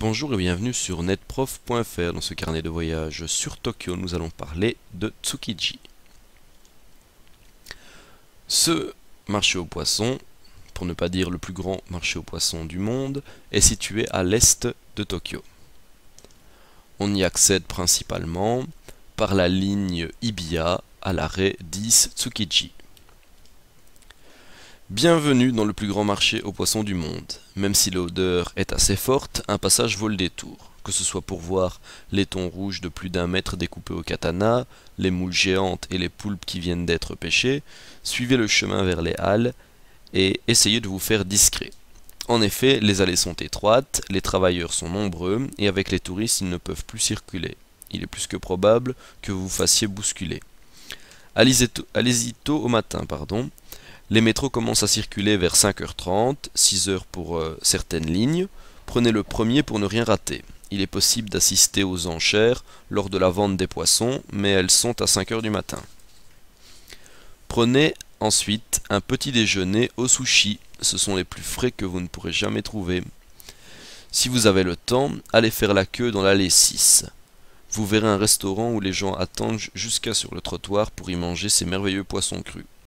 Bonjour et bienvenue sur netprof.fr dans ce carnet de voyage sur Tokyo. Nous allons parler de Tsukiji. Ce marché aux poissons, pour ne pas dire le plus grand marché aux poissons du monde, est situé à l'est de Tokyo. On y accède principalement par la ligne Ibia à l'arrêt 10 Tsukiji. Bienvenue dans le plus grand marché aux poissons du monde. Même si l'odeur est assez forte, un passage vaut le détour. Que ce soit pour voir les thons rouges de plus d'un mètre découpés au katana, les moules géantes et les poulpes qui viennent d'être pêchées, suivez le chemin vers les halles et essayez de vous faire discret. En effet, les allées sont étroites, les travailleurs sont nombreux et avec les touristes ils ne peuvent plus circuler. Il est plus que probable que vous vous fassiez bousculer. Allez-y tôt au matin, pardon, les métros commencent à circuler vers 5h30, 6h pour euh, certaines lignes. Prenez le premier pour ne rien rater. Il est possible d'assister aux enchères lors de la vente des poissons, mais elles sont à 5h du matin. Prenez ensuite un petit déjeuner au sushi. Ce sont les plus frais que vous ne pourrez jamais trouver. Si vous avez le temps, allez faire la queue dans l'allée 6. Vous verrez un restaurant où les gens attendent jusqu'à sur le trottoir pour y manger ces merveilleux poissons crus.